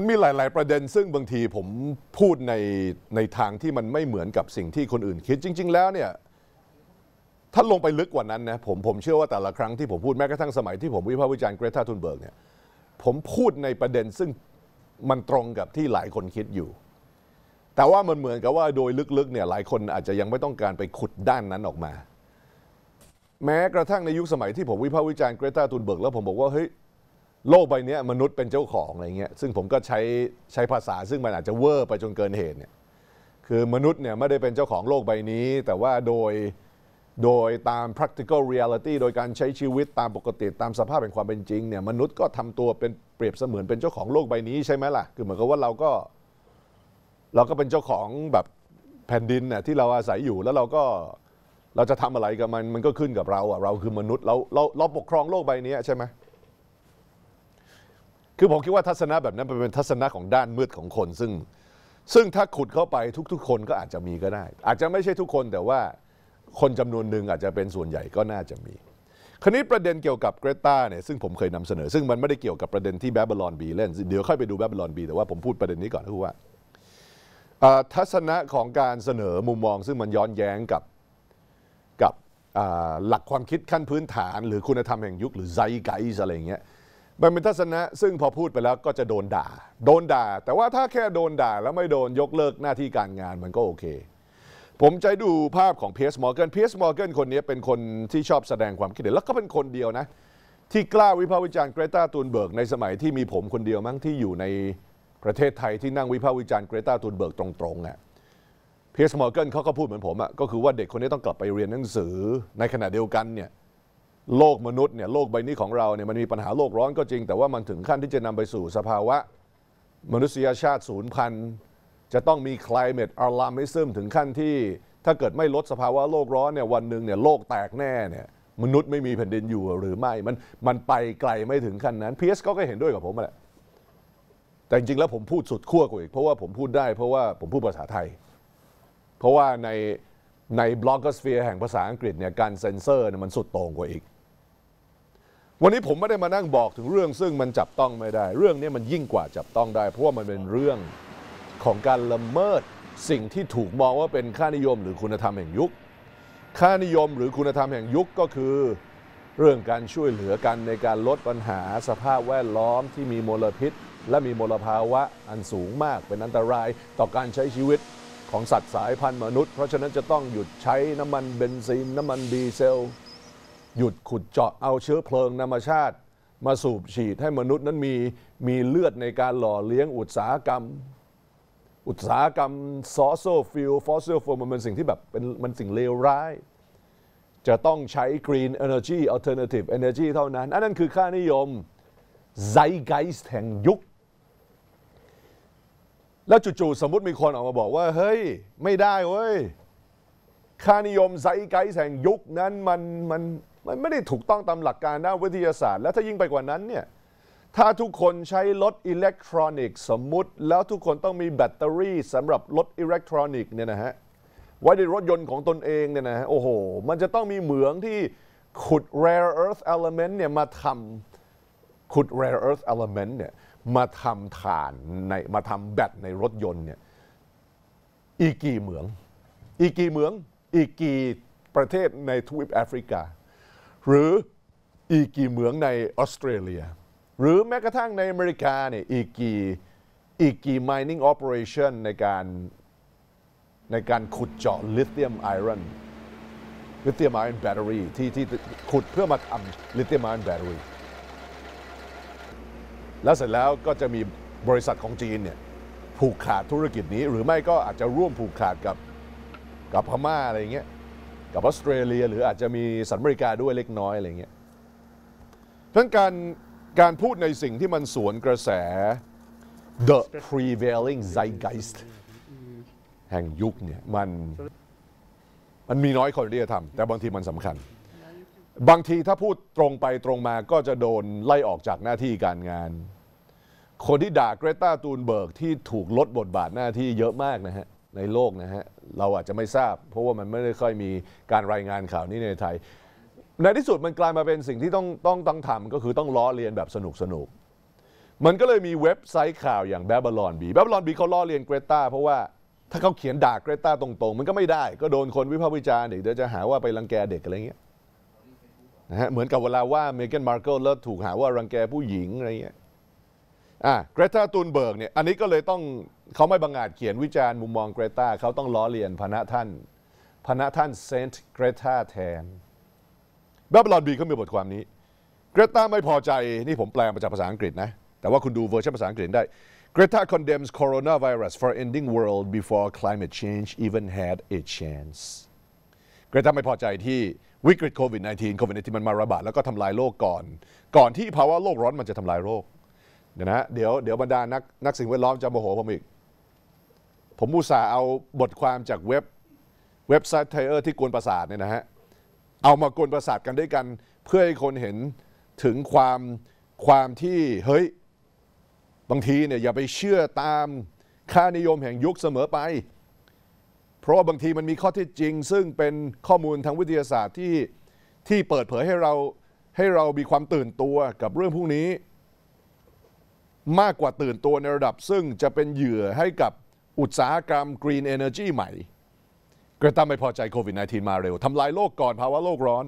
มันมีหลายๆประเด็นซึ่งบางทีผมพูดในในทางที่มันไม่เหมือนกับสิ่งที่คนอื่นคิดจริง ๆ แล้วเนี่ยถ้าลงไปลึกกว่านั้นนะผมผมเชื่อว่าแต่ละครั้งที่ผมพูดแม้กระทั่งสมัยที่ผมวิพากษ์วิจารณ์เกรทาทุนเบิร์กเนี่ยผมพูดในประเด็นซึ่งมันตรงกับที่หลายคนคิดอยู่ แต่ว่ามันเหมือนกับว่าโดยลึกๆเนี่ยหลายคนอาจจะยังไม่ต้องการไปขุดด้านนั้นออกมา แม้กระทั่งในยุคสมัยที่ผมวิพากษ์วิจารณ์เกรตาทุนเบิร์กแล้วผมบอกว่าเฮ้ยโลกใบนี้มนุษย์เป็นเจ้าของอะไรเงี้ยซึ่งผมก็ใช้ใช้ภาษาซึ่งมันอาจจะเวอร์ไปจนเกินเหตุเนี่ยคือมนุษย์เนี่ยไม่ได้เป็นเจ้าของโลกใบนี้ แต่ว่าโดยโดยตาม practical reality โดยการใช้ชีวิตตามปกติตามสภาพแห่งความเป็นจริงเนี่ยมนุษย์ก็ทำตัวเป็นเปรียบเสมือนเป็นเจ้าของโลกใบนี้ใช่ไหมล่ะคือเหมือนกับว่าเราก็เราก็เป็นเจ้าของแบบแผ่นดินน่ยที่เราอาศัยอยู่แล้วเราก็เราจะทำอะไรกับมันมันก็ขึ้นกับเราอะเราคือมนุษย์เราเราเราปกครองโลกใบนี้ใช่ไหมคือผมคิดว่าทัศนะแบบนั้นเป็นทัศนะของด้านมืดของคนซึ่งซึ่งถ้าขุดเข้าไปทุกๆคนก็อาจจะมีก็ได้ อาจจะไม่ใช่ทุกคนแต่ว่าคนจำนวนหนึ่งอาจจะเป็นส่วนใหญ่ก็น่าจะมีคณิตนี้ประเด็นเกี่ยวกับเกรตาเนี่ยซึ่งผมเคยนำเสนอ ซึ่งมันไม่ได้เกี่ยวกับประเด็นที่แบบบลอนบีเล่นเดี๋ยวค่อยไปดูแบบบลอนบีแต่ว่าผมพูดประเด็นนี้ก่อนคือว่าทัศนะของการเสนอมุมมอง ซึ่งมันย้อนแย้งกับกับหลักความคิดขั้นพื้นฐานหรือคุณธรรมแห่งยุคหรือไซไกส์อะไรเงี้ยมันเป็นทัศนะซึ่งพอพูดไปแล้วก็จะโดนด่า โดนด่า แต่ว่าถ้าแค่โดนด่าแล้วไม่โดนยกเลิกหน้าที่การงานมันก็โอเคผมจะดูภาพของเพียสมอร์เกนเพียสมอร์เกนคนนี้เป็นคนที่ชอบแสดงความคิดเห็นแล้วก็เป็นคนเดียวนะที่กล้าวิพากษ์วิจารณ์เกรตาตูนเบิร์กในสมัยที่มีผมคนเดียวมั้งที่อยู่ในประเทศไทยที่นั่งวิพากษ์วิจารณ์เกรตาตูนเบิร์กตรงๆอะ่ะเพียสมอร์เกนเขาก็พูดเหมือนผมอะ่ะก็คือว่าเด็กคนนี้ต้องกลับไปเรียนหนังสือในขณะเดียวกันเนี่ยโลกมนุษย์เนี่ยโลกใบนี้ของเราเนี่ยมันมีปัญหาโลกร้อนก็จริง แต่ว่ามันถึงขั้นที่จะนำไปสู่สภาวะ มนุษยชาติศูนย์พันจะต้องมี climate alarmism ถึงขั้นที่ถ้าเกิดไม่ลดสภาวะโลกร้อนเนี่ยวันหนึ่งเนี่ยโลกแตกแน่เนี่ยมนุษย์ไม่มีแผ่นดินอยู่หรือไม่มันมันไปไกลไม่ถึงขั้นนั้นพีเอสก็เห็นด้วยกับผมแหละแต่จริงแล้วผมพูดสุดขั้วกว่าอีก เพราะว่าผมพูดได้ เพราะว่าผมพูดภาษาไทย เพราะว่าในในบล็อกเกอร์สเฟียร์แห่งภาษาอังกฤษเนี่ยการเซ็นเซอร์เนี่ยมันสุดโต่งกว่าอีกวันนี้ผมไม่ได้มานั่งบอกถึงเรื่องซึ่งมันจับต้องไม่ได้เรื่องนี้มันยิ่งกว่าจับต้องได้เพราะว่ามันเป็นเรื่อง ของการละเมิดสิ่งที่ถูกมองว่าเป็นค่านิยมหรือคุณธรรมแห่งยุค ค่านิยมหรือคุณธรรมแห่งยุคก็คือ เรื่องการช่วยเหลือกันในการลดปัญหาสภาพแวดล้อมที่มีมลพิษ และมีมลภาวะอันสูงมากเป็นอันตราย ต่อการใช้ชีวิตของสัตว์สายพันธุ์มนุษย์เพราะฉะนั้นจะต้องหยุดใช้น้ำมันเบนซินน้ำมันดีเซลหยุดขุดเจาะเอาเชื้อเพลิงธรรมชาติมาสูบฉีดให้มนุษย์นั้นมีมีเลือดในการหล่อเลี้ยงอุตสาหกรรม อุตสาหกรรมซอโซฟิลฟอสซิลฟร์มันเป็นสิ่งที่แบบเป็นมันสิ่งเลวร้าย จะต้องใช้ Green Energy Alternative Energy เท่านั้นอันนั้นคือค่านิยมไซไกส์แห่งยุค แล้วจู่ๆสมมติมีคนออกมาบอกว่า เฮ้ย ไม่ได้เว้ย ค่านิยมไซไกส์แห่งยุคนั้นมันมันมันไม่ได้ถูกต้องตามหลักการด้านวิทยาศาสตร์ แล้วถ้ายิ่งไปกว่านั้นเนี่ยถ้าทุกคนใช้รถอิเล็กทรอนิกส์สมมุติ แล้วทุกคนต้องมีแบตเตอรี่สำหรับรถอิเล็กทรอนิกส์เนี่ยนะฮะไว้ในรถยนต์ของตนเองเนี่ยนะฮะโอ้โหมันจะต้องมีเหมืองที่ขุด rare earth element เนี่ยมาทำขุด rare earth element เนี่ยมาทำฐานในมาทำแบตในรถยนต์เนี่ยอีกกี่เหมืองอีกกี่เหมืองอีกกี่ประเทศในทวีปแอฟริกาหรืออีกกี่เหมืองในออสเตรเลีย หรือแม้กระทั่งในอเมริกาเนี่ย อีกกี่อีกกี่ mining operation ในการในการขุดเจาะลิเธียมไอรอนลิเธียมไอรอนแบตเตอรี่ที่ที่ขุดเพื่อมาทำลิเธียมไอรอนแบตเตอรี่แล้วเสร็จแล้วก็จะมีบริษัทของจีนเนี่ย ผูกขาดธุรกิจนี้ หรือไม่ก็อาจจะร่วมผูกขาดกับ กับพม่าอะไรเงี้ยกับออสเตรเลียหรืออาจจะมีสัฐอเมริกาด้วยเล็กน้อยอะไรเงี้ยทั้งการการพูดในสิ่งที่มันสวนกระแส the prevailing zeitgeist แห่งยุคเนี่ยมันมันมีน้อยคนที่จะทำแต่บางทีมันสำคัญ บางทีถ้าพูดตรงไปตรงมาก็จะโดนไล่ออกจากหน้าที่การงาน คนที่ด่าเกรตาตูนเบิร์กที่ถูกลดบทบาทหน้าที่เยอะมากนะฮะในโลกนะฮะเราอาจจะไม่ทราบ เพราะว่ามันไม่ได้ค่อยมีการรายงานข่าวนี้ในไทย ในที่สุดมันกลายมาเป็นสิ่งที่ต้องต้องต้องทำก็คือต้องล้อเลียนแบบสนุกสนุกมันก็เลยมีเว็บไซต์ข่าวอย่างแบบบลอนบีแบบบลอนบีเขาล้อเลียนเกรตาเพราะว่าถ้าเขาเขียนด่าเกรตาตรงๆ มันก็ไม่ได้ ก็โดนคนวิพากษ์วิจารณ์เดี๋ยวจะหาว่าไปรังแกเด็กอะไรเงี้ยนะฮะเหมือนกับเวลาว่าเมแกนมาร์เกิลแล้วถูกหาว่ารังแกผู้หญิงอะไรเงี้ยอ่าเกรตาตูนเบิร์กเนี่ยอันนี้ก็เลยต้องเขาไม่บังอาจเขียนวิจารณ์มุมมองเกรตาเขาต้องล้อเลียนพนะท่านพนะท่านเซนต์เกรตาแทนบับลอนบีเขามีบทความนี้เกรตาไม่พอใจ นี่ผมแปลมาจากภาษาอังกฤษนะ แต่ว่าคุณดูเวอร์ชันภาษาอังกฤษได้ Greta condemns coronavirus for ending world before climate change even had a chance เกรตาไม่พอใจที่วิกฤตโควิด -19 โควิด -19 มันมาระบาดแล้วก็ทำลายโลกก่อน ก่อนที่ภาวะโลกร้อนมันจะทำลายโลกเดี๋ยวนะเดี๋ยวเดี๋ยวบรรดานักนักสิ่งแวดล้อมจะโมโหผมอีก ผมมูสาเอาบทความจากเว็บเว็บไซต์ไทเออร์ที่กวนประสาทเนี่ยนะฮะเอามากวนประสาทกันด้วยกัน เพื่อให้คนเห็นถึงความความที่ เฮ้ย บางทีเนี่ยอย่าไปเชื่อตามค่านิยมแห่งยุคเสมอไป เพราะว่าบางทีมันมีข้อเท็จจริง ซึ่งเป็นข้อมูลทางวิทยาศาสตร์ที่ที่เปิดเผยให้เราให้เรามีความตื่นตัวกับเรื่องพวกนี้มากกว่าตื่นตัวในระดับซึ่งจะเป็นเหยื่อให้กับอุตสาหกรรมกรีนเอเนอร์จีใหม่กระตั้มไม่พอใจโควิด -19 มาเร็ว ทำลายโลกก่อนภาวะโลกร้อน